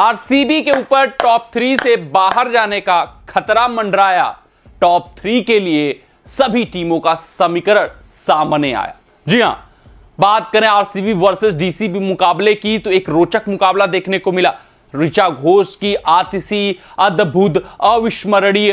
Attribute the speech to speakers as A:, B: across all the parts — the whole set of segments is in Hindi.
A: आरसीबी के ऊपर टॉप थ्री से बाहर जाने का खतरा मंडराया टॉप थ्री के लिए सभी टीमों का समीकरण सामने आया जी हां बात करें आरसीबी वर्सेस डीसीबी मुकाबले की तो एक रोचक मुकाबला देखने को मिला ऋचा घोष की आतिशी अद्भुत अविस्मरणीय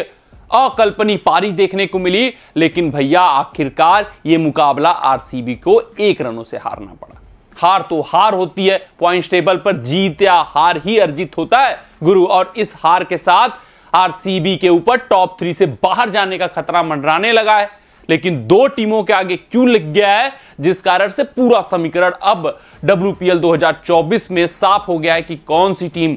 A: अकल्पनीय पारी देखने को मिली लेकिन भैया आखिरकार यह मुकाबला आरसीबी को एक रनों से हारना पड़ा हार तो हार होती है पॉइंट टेबल पर जीत या हार ही अर्जित होता है गुरु और इस हार के साथ आरसीबी के ऊपर टॉप थ्री से बाहर जाने का खतरा मंडराने लगा है लेकिन दो टीमों के आगे क्यों लग गया है जिस कारण से पूरा समीकरण अब डब्ल्यू 2024 में साफ हो गया है कि कौन सी टीम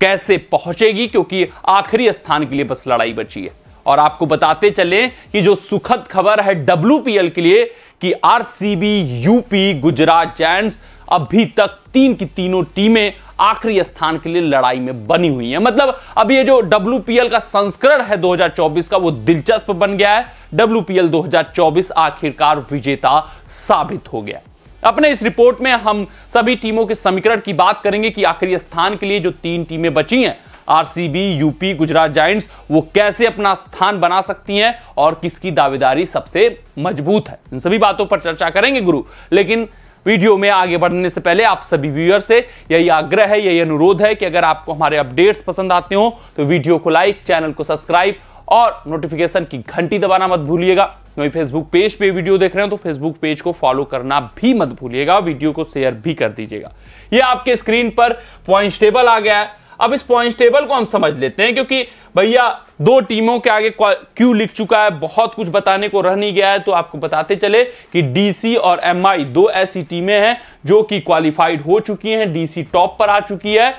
A: कैसे पहुंचेगी क्योंकि आखिरी स्थान के लिए बस लड़ाई बची है और आपको बताते चले कि जो सुखद खबर है डब्ल्यू के लिए कि आरसीबी यूपी गुजरात जैंट्स अभी तक तीन की तीनों टीमें आखिरी स्थान के लिए लड़ाई में बनी हुई है मतलब अब ये जो डब्ल्यूपीएल का संस्करण है 2024 का वो दिलचस्प बन गया है डब्ल्यूपीएल 2024 आखिरकार विजेता साबित हो गया अपने इस रिपोर्ट में हम सभी टीमों के समीकरण की बात करेंगे कि आखिरी स्थान के लिए जो तीन टीमें बची हैं आरसीबी यूपी गुजरात जाइंट्स वो कैसे अपना स्थान बना सकती हैं और किसकी दावेदारी सबसे मजबूत है इन सभी बातों पर चर्चा करेंगे गुरु लेकिन वीडियो में आगे बढ़ने से पहले आप सभी व्यूअर से यही आग्रह है यही अनुरोध है कि अगर आपको हमारे अपडेट्स पसंद आते हो तो वीडियो को लाइक चैनल को सब्सक्राइब और नोटिफिकेशन की घंटी दबाना मत भूलिएगा वही फेसबुक पेज पे वीडियो देख रहे हो तो फेसबुक पेज को फॉलो करना भी मत भूलिएगा वीडियो को शेयर भी कर दीजिएगा ये आपके स्क्रीन पर पॉइंट टेबल आ गया है अब इस पॉइंट टेबल को हम समझ लेते हैं क्योंकि भैया दो टीमों के आगे क्यू लिख चुका है बहुत कुछ बताने को रह नहीं गया है तो आपको बताते चले कि डीसी और एमआई दो ऐसी टीमें हैं जो कि क्वालिफाइड हो चुकी हैं डीसी टॉप पर आ चुकी है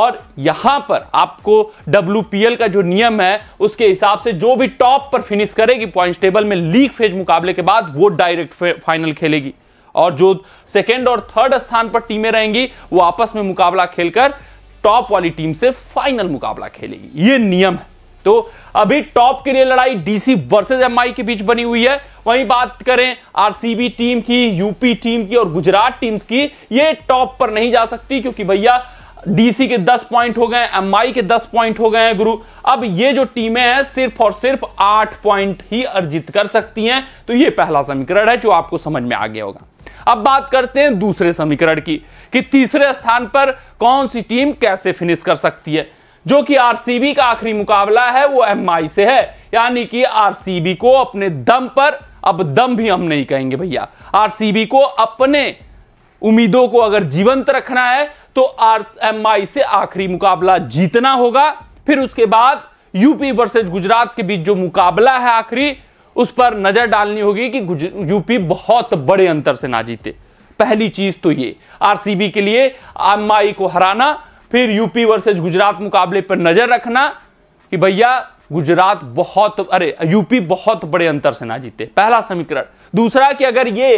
A: और यहां पर आपको डब्ल्यू का जो नियम है उसके हिसाब से जो भी टॉप पर फिनिश करेगी पॉइंट टेबल में लीग फेज मुकाबले के बाद वो डायरेक्ट फाइनल खेलेगी और जो सेकेंड और थर्ड स्थान पर टीमें रहेंगी वो आपस में मुकाबला खेलकर टॉप वाली टीम से फाइनल मुकाबला खेलेगी ये नियम है तो अभी टॉप के लिए लड़ाई डीसी वर्सेस एमआई के बीच बनी हुई है वहीं बात करें आरसीबी टीम की यूपी टीम की और गुजरात टीम्स की ये टॉप पर नहीं जा सकती क्योंकि भैया डीसी के 10 पॉइंट हो गए एमआई के 10 पॉइंट हो गए हैं गुरु अब ये जो टीमें हैं सिर्फ और सिर्फ 8 पॉइंट ही अर्जित कर सकती हैं तो ये पहला समीकरण है जो आपको समझ में आ गया होगा अब बात करते हैं दूसरे समीकरण की कि तीसरे स्थान पर कौन सी टीम कैसे फिनिश कर सकती है जो कि आरसीबी का आखिरी मुकाबला है वो एम से है यानी कि आरसीबी को अपने दम पर अब दम भी हम नहीं कहेंगे भैया आरसीबी को अपने उम्मीदों को अगर जीवंत रखना है तो आर आई से आखिरी मुकाबला जीतना होगा फिर उसके बाद यूपी वर्सेज गुजरात के बीच जो मुकाबला है आखिरी उस पर नजर डालनी होगी कि यूपी बहुत बड़े अंतर से ना जीते पहली चीज तो ये आरसीबी के लिए अम्माई को हराना फिर यूपी वर्सेज गुजरात मुकाबले पर नजर रखना कि भैया गुजरात बहुत अरे यूपी बहुत बड़े अंतर से ना जीते पहला समीकरण दूसरा कि अगर ये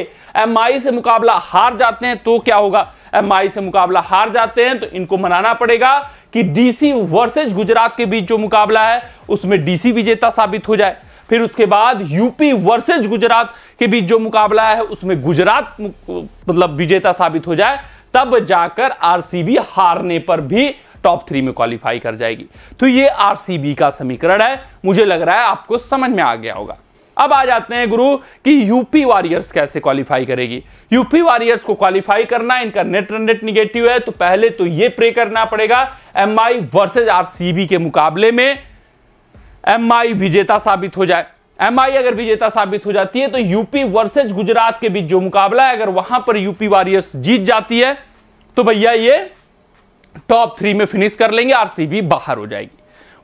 A: एमआई से मुकाबला हार जाते हैं तो क्या होगा एमआई से मुकाबला हार जाते हैं तो इनको मनाना पड़ेगा कि डीसी वर्सेज गुजरात के बीच जो मुकाबला है उसमें डीसी विजेता साबित हो जाए फिर उसके बाद यूपी वर्सेज गुजरात के बीच जो मुकाबला है उसमें गुजरात मतलब विजेता साबित हो जाए तब जाकर आरसीबी हारने पर भी टॉप थ्री में क्वालिफाई कर जाएगी तो ये आरसीबी का समीकरण है मुझे लग रहा है आपको समझ में आ गया होगा अब आ जाते हैं गुरु कि यूपी वॉरियर्स कैसे क्वालिफाई करेगी यूपी वॉरियर्स को क्वालिफाई करना इनका नेट रन रेट निगेटिव है तो पहले तो ये प्रे करना पड़ेगा एम आई वर्सेज आरसीबी के मुकाबले में एम विजेता साबित हो जाए एम अगर विजेता साबित हो जाती है तो यूपी वर्सेज गुजरात के बीच जो मुकाबला है अगर वहां पर यूपी वॉरियर्स जीत जाती है तो भैया ये टॉप थ्री में फिनिश कर लेंगे आरसीबी बाहर हो जाएगी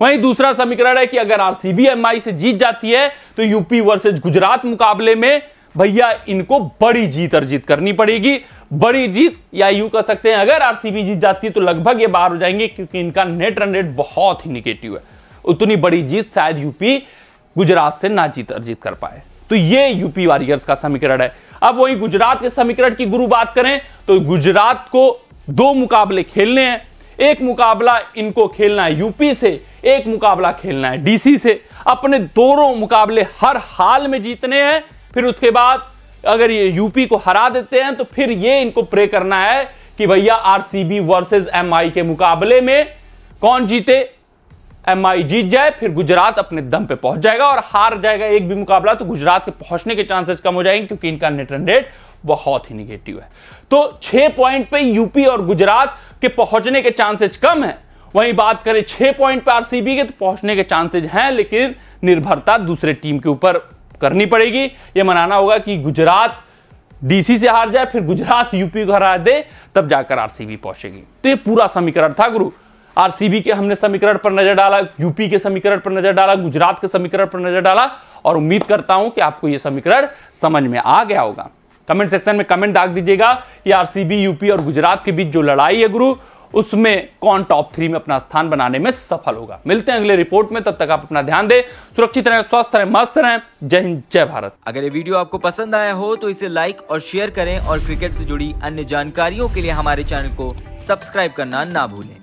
A: वहीं दूसरा समीकरण है कि अगर आरसीबी एमआई से जीत जाती है तो यूपी वर्सेज गुजरात मुकाबले में भैया इनको बड़ी जीत अर्जित करनी पड़ेगी बड़ी जीत या यू कह सकते हैं अगर आरसीबी जीत जाती है तो लगभग ये बाहर हो जाएंगे क्योंकि इनका नेट रन रेट बहुत ही निगेटिव है उतनी बड़ी जीत शायद यूपी गुजरात से ना जीत अर्जित कर पाए तो ये यूपी वॉरियर्स का समीकरण है अब वही गुजरात के समीकरण की गुरु बात करें तो गुजरात को दो मुकाबले खेलने हैं एक मुकाबला इनको खेलना है यूपी से एक मुकाबला खेलना है डीसी से अपने दोनों मुकाबले हर हाल में जीतने हैं फिर उसके बाद अगर ये यूपी को हरा देते हैं तो फिर ये इनको प्रे करना है कि भैया आरसीबी वर्सेस एमआई के मुकाबले में कौन जीते आई जीत जाए फिर गुजरात अपने दम पे पहुंच जाएगा और हार जाएगा एक भी मुकाबला तो गुजरात के पहुंचने के चांसेस कम हो जाएंगे क्योंकि इनका नेट रेट बहुत ही निगेटिव है तो छह पॉइंट पे यूपी और गुजरात के पहुंचने के चांसेस कम है वहीं बात करें छह पॉइंट पे आरसीबी के तो पहुंचने के चांसेज हैं लेकिन निर्भरता दूसरे टीम के ऊपर करनी पड़ेगी यह मनाना होगा कि गुजरात डीसी से हार जाए फिर गुजरात यूपी को हरा दे तब जाकर आरसीबी पहुंचेगी तो ये पूरा समीकरण था गुरु आरसीबी के हमने समीकरण पर नजर डाला यूपी के समीकरण पर नजर डाला गुजरात के समीकरण पर नजर डाला और उम्मीद करता हूं कि आपको यह समीकरण समझ में आ गया होगा कमेंट सेक्शन में कमेंट दाग दीजिएगा कि आरसीबी यूपी और गुजरात के बीच जो लड़ाई है गुरु उसमें कौन टॉप थ्री में अपना स्थान बनाने में सफल होगा मिलते हैं अगले रिपोर्ट में तब तक आप अपना ध्यान दें सुरक्षित रहें स्वस्थ रहें मस्त रहें जय हिंद जय भारत अगर ये वीडियो आपको पसंद आया हो तो इसे लाइक और शेयर करें और क्रिकेट से जुड़ी अन्य जानकारियों के लिए हमारे चैनल को सब्सक्राइब करना ना भूलें